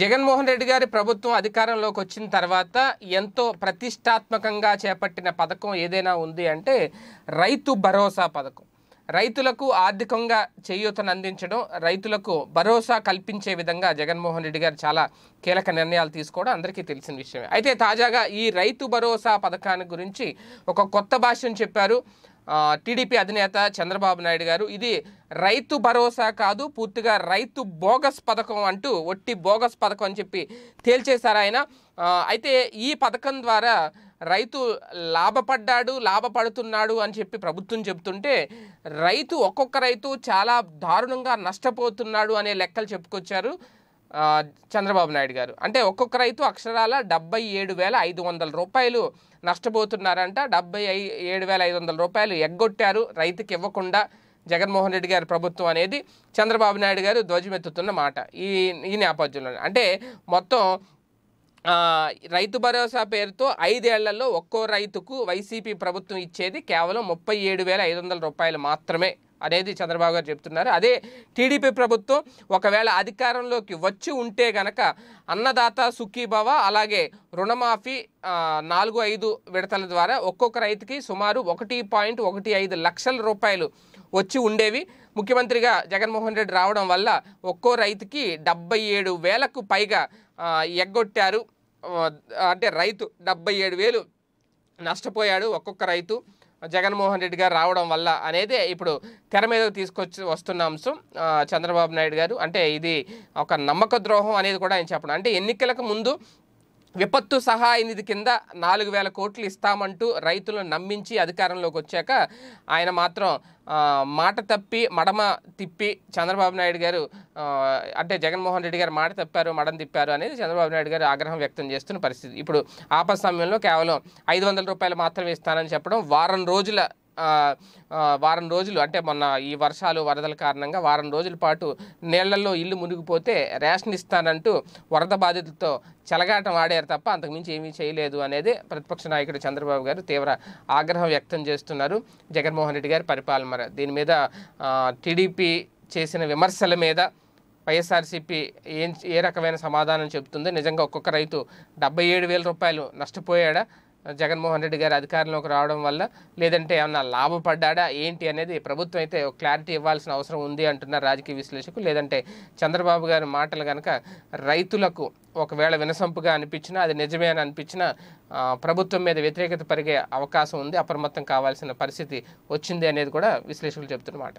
జగన్మోహన్ రెడ్డి గారి ప్రభుత్వం అధికారంలోకి వచ్చిన తర్వాత ఎంతో ప్రతిష్టాత్మకంగా చేపట్టిన పథకం ఏదైనా ఉంది అంటే రైతు భరోసా పథకం రైతులకు ఆర్థికంగా చేయూతను అందించడం రైతులకు భరోసా కల్పించే విధంగా జగన్మోహన్ రెడ్డి గారు చాలా కీలక నిర్ణయాలు తీసుకోవడం అందరికీ తెలిసిన విషయమే అయితే తాజాగా ఈ రైతు భరోసా పథకాన్ని గురించి ఒక కొత్త భాషను చెప్పారు టీడీపీ అధినేత చంద్రబాబు నాయుడు గారు ఇది రైతు భరోసా కాదు పూర్తిగా రైతు బోగస్ పథకం అంటూ ఒట్టి బోగస్ పథకం అని చెప్పి తేల్చేశారు ఆయన అయితే ఈ పథకం ద్వారా రైతు లాభపడ్డాడు లాభపడుతున్నాడు అని చెప్పి ప్రభుత్వం చెబుతుంటే రైతు ఒక్కొక్క రైతు చాలా దారుణంగా నష్టపోతున్నాడు అనే లెక్కలు చెప్పుకొచ్చారు చంద్రబాబు నాయుడు గారు అంటే ఒక్కొక్క రైతు అక్షరాల డెబ్బై ఏడు వేల ఐదు వందల రూపాయలు నష్టపోతున్నారంట డెబ్బై ఏడు వేల ఐదు వందల రూపాయలు ఎగ్గొట్టారు రైతుకి ఇవ్వకుండా జగన్మోహన్ రెడ్డి గారి ప్రభుత్వం అనేది చంద్రబాబు నాయుడు గారు ధ్వజమెత్తుతున్న మాట ఈ ఈ నేపథ్యంలో అంటే మొత్తం రైతు భరోసా పేరుతో ఐదేళ్లలో ఒక్కో రైతుకు వైసీపీ ప్రభుత్వం ఇచ్చేది కేవలం ముప్పై ఏడు వేల ఐదు వందల రూపాయలు మాత్రమే అనేది చంద్రబాబు గారు చెప్తున్నారు అదే టీడీపీ ప్రభుత్వం ఒకవేళ అధికారంలోకి వచ్చి ఉంటే గనక అన్నదాత సుఖీభావ అలాగే రుణమాఫీ నాలుగు ఐదు విడతల ద్వారా ఒక్కొక్క రైతుకి సుమారు ఒకటి పాయింట్ ఒకటి ఐదు లక్షల రూపాయలు వచ్చి ఉండేవి ముఖ్యమంత్రిగా జగన్మోహన్ రెడ్డి రావడం వల్ల ఒక్కో రైతుకి డెబ్బై ఏడు వేలకు పైగా ఎగ్గొట్టారు అంటే రైతు డెబ్బై ఏడు వేలు నష్టపోయాడు ఒక్కొక్క రైతు జగన్మోహన్ రెడ్డి గారు రావడం వల్ల అనేది ఇప్పుడు తెర మీద తీసుకొచ్చి వస్తున్న అంశం చంద్రబాబు నాయుడు గారు అంటే ఇది ఒక నమ్మక ద్రోహం అనేది కూడా ఆయన చెప్పడం అంటే ఎన్నికలకు ముందు విపత్తు సహాయ నిధి కింద నాలుగు వేల కోట్లు ఇస్తామంటూ రైతులను నమ్మించి అధికారంలోకి వచ్చాక ఆయన మాత్రం మాట తప్పి మడమ తిప్పి చంద్రబాబు నాయుడు గారు అంటే జగన్మోహన్ రెడ్డి గారు మాట తప్పారు మడం తిప్పారు అనేది చంద్రబాబు నాయుడు గారు ఆగ్రహం వ్యక్తం చేస్తున్న పరిస్థితి ఇప్పుడు ఆపద సమయంలో కేవలం ఐదు రూపాయలు మాత్రమే ఇస్తానని చెప్పడం వారం రోజుల వారం రోజులు అంటే మొన్న ఈ వర్షాలు వరదల కారణంగా వారం రోజుల పాటు నీళ్లలో ఇల్లు మునిగిపోతే రేషన్ ఇస్తానంటూ వరద బాధితులతో చెలగాటం ఆడారు తప్ప అంతకుమించి ఏమీ చేయలేదు అనేది ప్రతిపక్ష నాయకుడు చంద్రబాబు గారు తీవ్ర ఆగ్రహం వ్యక్తం చేస్తున్నారు జగన్మోహన్ రెడ్డి గారి పరిపాలన దీని మీద టీడీపీ చేసిన విమర్శల మీద వైఎస్ఆర్సీపీ ఏం ఏ రకమైన సమాధానం చెబుతుంది నిజంగా ఒక్కొక్క రైతు డెబ్బై ఏడు వేల రూపాయలు నష్టపోయాడా జగన్మోహన్ రెడ్డి గారు అధికారంలోకి రావడం వల్ల లేదంటే ఏమన్నా లాభపడ్డా ఏంటి అనేది ప్రభుత్వం అయితే క్లారిటీ ఇవ్వాల్సిన అవసరం ఉంది అంటున్నారు రాజకీయ విశ్లేషకులు లేదంటే చంద్రబాబు గారి మాటలు కనుక రైతులకు ఒకవేళ వినసంపుగా అనిపించినా అది నిజమే అని అనిపించినా ప్రభుత్వం మీద వ్యతిరేకత పెరిగే అవకాశం ఉంది అప్రమత్తం కావాల్సిన పరిస్థితి వచ్చింది అనేది కూడా విశ్లేషకులు చెబుతున్నమాట